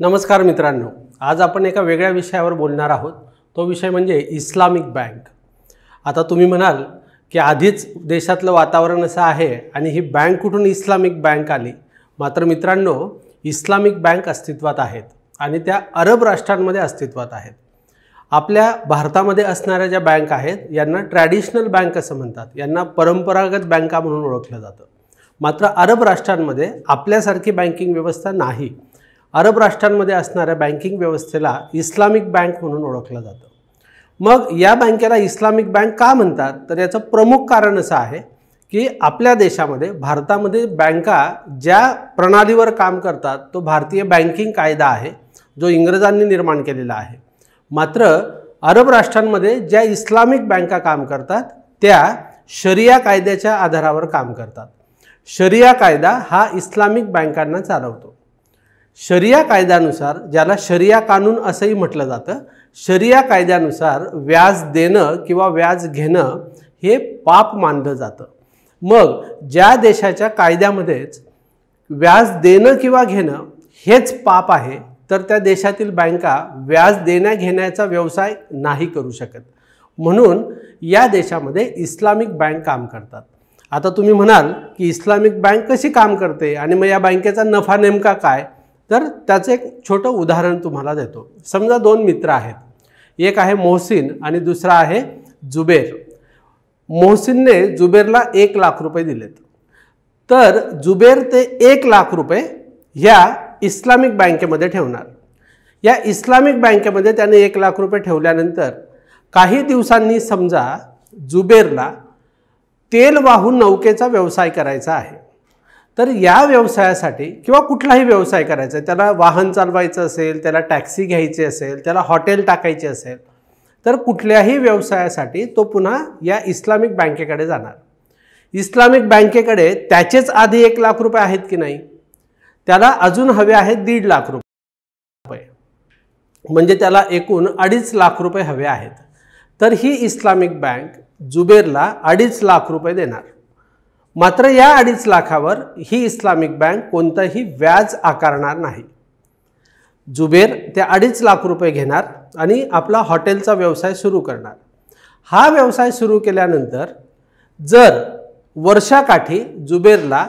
नमस्कार मित्रांनो आज आपण एका वेगळ्या विषयावर बोलणार आहोत तो विषय म्हणजे इस्लामिक बँक आता तुम्ही म्हणाल की आधीच देशातलं वातावरण असं आहे आणि ही बँक कुठून इस्लामिक बँक आली मात्र मित्रांनो इस्लामिक बँक अस्तित्वात आहेत आणि त्या अरब राष्ट्रांमध्ये अस्तित्वात आहेत आपल्या भारतामध्ये असणाऱ्या ज्या बँक आहेत यांना ट्रॅडिशनल बँक असं म्हणतात यांना परंपरागत बँका म्हणून ओळखलं जातं मात्र अरब राष्ट्रांमध्ये आपल्यासारखी बँकिंग व्यवस्था नाही अरब राष्ट्रांमध्ये असणाऱ्या बँकिंग व्यवस्थेला इस्लामिक बँक म्हणून ओळखलं जातं मग या बँकेला इस्लामिक बँक का म्हणतात तर याचं प्रमुख कारण असं आहे की आपल्या देशामध्ये भारतामध्ये बँका ज्या प्रणालीवर काम करतात तो भारतीय बँकिंग कायदा आहे जो इंग्रजांनी निर्माण केलेला आहे मात्र अरब राष्ट्रांमध्ये ज्या इस्लामिक बँका काम करतात त्या शरिया कायद्याच्या आधारावर काम करतात शरिया कायदा हा इस्लामिक बँकांना चालवतो शरिया कायद्यानुसार ज्याला शरिया कानून असंही म्हटलं जातं शरिया कायद्यानुसार व्याज देणं किंवा व्याज घेणं हे पाप मानलं जातं मग ज्या देशाच्या कायद्यामध्येच व्याज देणं किंवा घेणं हेच पाप आहे तर त्या देशातील बँका व्याज देण्या घेण्याचा व्यवसाय नाही करू शकत म्हणून या देशामध्ये इस्लामिक बँक काम करतात आता तुम्ही म्हणाल की इस्लामिक बँक कशी काम करते आणि मग या बँकेचा नफा नेमका काय तर त्याचं एक छोटं उदाहरण तुम्हाला देतो समजा दोन मित्र आहेत एक आहे मोहसिन आणि दुसरा आहे जुबेर मोहसिनने जुबेरला एक लाख रुपये दिलेत तर जुबेर ते एक लाख रुपये ह्या इस्लामिक बँकेमध्ये ठेवणार या इस्लामिक बँकेमध्ये त्याने एक लाख रुपये ठेवल्यानंतर काही दिवसांनी समजा जुबेरला तेल वाहून नौकेचा व्यवसाय करायचा आहे तर या व्यवसायासाठी किंवा कुठलाही व्यवसाय करायचा आहे त्याला वाहन चालवायचं असेल त्याला टॅक्सी घ्यायची असेल त्याला हॉटेल टाकायची असेल तर कुठल्याही व्यवसायासाठी तो पुन्हा या इस्लामिक बँकेकडे जाणार इस्लामिक बँकेकडे त्याचेच आधी एक लाख रुपये आहेत की नाही त्याला अजून हवे आहेत दीड लाख रुपये म्हणजे त्याला एकूण अडीच लाख रुपये हवे आहेत तर ही इस्लामिक बँक जुबेरला अडीच लाख रुपये देणार मात्र या अडीच लाखावर ही इस्लामिक बँक कोणतंही व्याज आकारणार नाही जुबेर ते अडीच लाख रुपये घेणार आणि आपला हॉटेलचा व्यवसाय सुरू करणार हा व्यवसाय सुरू केल्यानंतर जर वर्षाकाठी जुबेरला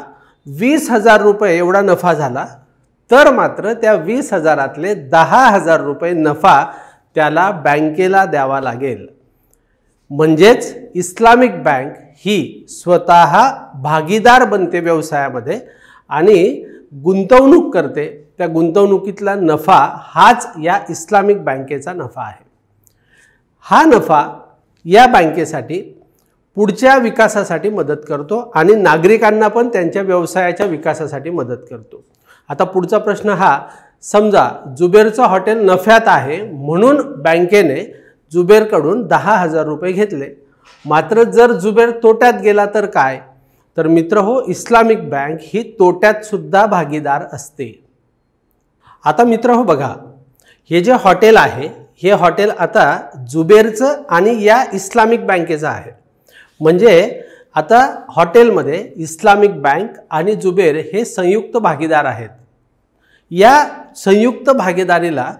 वीस हजार रुपये एवढा नफा झाला तर मात्र त्या वीस हजारातले दहा हजार रुपये नफा त्याला बँकेला द्यावा लागेल म्हणजेच इस्लामिक बँक ही स्वत भागीदार बनते व्यवसायामध्ये आणि गुंतवणूक करते त्या गुंतवणुकीतला नफा हाच या इस्लामिक बँकेचा नफा आहे हा नफा या बँकेसाठी पुढच्या विकासासाठी मदत करतो आणि नागरिकांना पण त्यांच्या व्यवसायाच्या विकासासाठी मदत करतो आता पुढचा प्रश्न हा समजा जुबेरचं हॉटेल नफ्यात आहे म्हणून बँकेने जुबेरकडून दहा हजार रुपये घेतले मात्र जर जुबेर तोट्यात गेला तर काय तर मित्र हो इस्लामिक बँक ही तोट्यात सुद्धा भागीदार असते आता मित्र हो बघा हे जे हॉटेल आहे हे हॉटेल आता जुबेरचं आणि या इस्लामिक बँकेचं आहे म्हणजे आता हॉटेलमध्ये इस्लामिक बँक आणि जुबेर हे संयुक्त भागीदार आहेत या संयुक्त भागीदारीला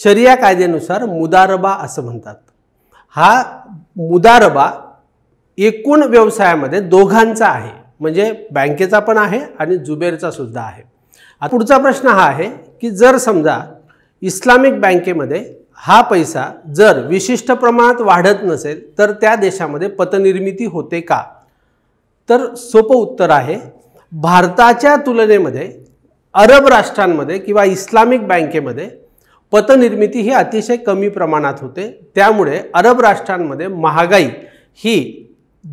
शरिया कायद्यानुसार मुदारबा असं म्हणतात हा मुदारबा एकूण व्यवसायामध्ये दोघांचा आहे म्हणजे बँकेचा पण आहे आणि जुबेरचा सुद्धा आहे पुढचा प्रश्न हा आहे की जर समजा इस्लामिक बँकेमध्ये हा पैसा जर विशिष्ट प्रमाणात वाढत नसेल तर त्या देशामध्ये पतनिर्मिती होते का तर सोपं उत्तर आहे भारताच्या तुलनेमध्ये अरब राष्ट्रांमध्ये किंवा इस्लामिक बँकेमध्ये पतनिर्मिती ही अतिशय कमी प्रमाणात होते त्यामुळे अरब राष्ट्रांमध्ये महागाई ही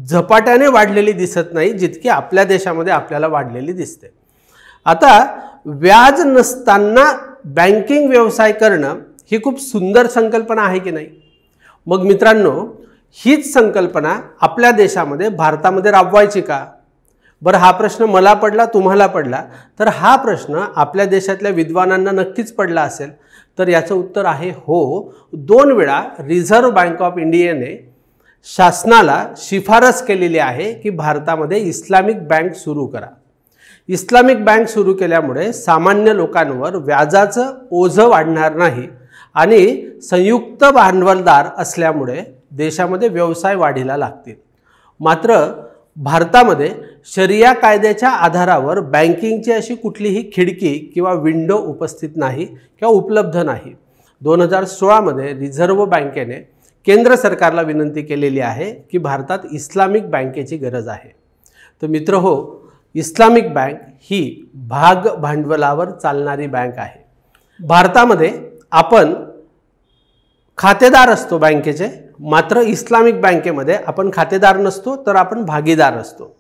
झपाट्याने वाढलेली दिसत नाही जितकी आपल्या देशामध्ये आपल्याला वाढलेली दिसते आता व्याज नसताना बँकिंग व्यवसाय करणं ही खूप सुंदर संकल्पना आहे की नाही मग मित्रांनो हीच संकल्पना आपल्या देशामध्ये भारतामध्ये राबवायची का बरं हा प्रश्न मला पडला तुम्हाला पडला तर हा प्रश्न आपल्या देशातल्या विद्वानांना नक्कीच पडला असेल तर याचं उत्तर आहे हो दोन वेळा रिझर्व्ह बँक ऑफ इंडियाने शासनाला शिफारस केलेली आहे की भारतामध्ये इस्लामिक बँक सुरू करा इस्लामिक बँक सुरू केल्यामुळे सामान्य लोकांवर व्याजाचं ओझं वाढणार नाही आणि संयुक्त भांडवलदार असल्यामुळे देशामध्ये व्यवसाय वाढीला लागतील मात्र भारतामध्ये शरिया कायद्याच्या आधारावर बँकिंगची अशी कुठलीही खिडकी किंवा विंडो उपस्थित नाही किंवा उपलब्ध नाही दोन हजार सोळामध्ये रिझर्व्ह बँकेने केंद्र सरकारला विनंती केलेली आहे की भारतात इस्लामिक बँकेची गरज आहे तर मित्र हो इस्लामिक बँक ही भाग भांडवलावर चालणारी बँक आहे भारतामध्ये आपण खातेदार असतो बँकेचे मात्र इस्लामिक बँकेमध्ये आपण खातेदार नसतो तर आपण भागीदार असतो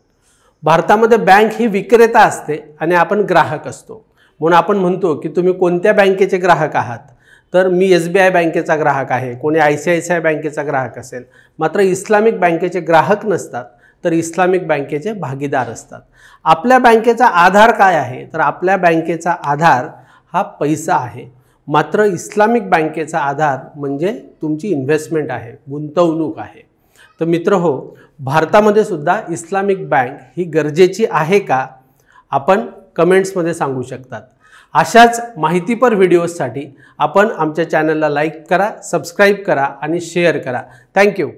भारतामध्ये बँक ही विक्रेता असते आणि आपण ग्राहक असतो म्हणून आपण म्हणतो की तुम्ही कोणत्या बँकेचे ग्राहक आहात तर मी एस बी आय बँकेचा ग्राहक आहे कोणी I C I C I बँकेचा ग्राहक असेल मात्र इस्लामिक बँकेचे ग्राहक नसतात तर इस्लामिक बँकेचे भागीदार असतात आपल्या बँकेचा आधार काय आहे तर आपल्या बँकेचा आधार हा पैसा आहे मात्र इस्लामिक बँकेचा आधार म्हणजे तुमची इन्व्हेस्टमेंट आहे गुंतवणूक आहे तर मित्र हो भारतामध्ये सुद्धा इस्लामिक बँक ही गरजेची आहे का आपण कमेंट्समध्ये सांगू शकतात अशाच माहितीपर व्हिडिओजसाठी आपण आमच्या चॅनलला लाईक करा सबस्क्राईब करा आणि शेअर करा थँक्यू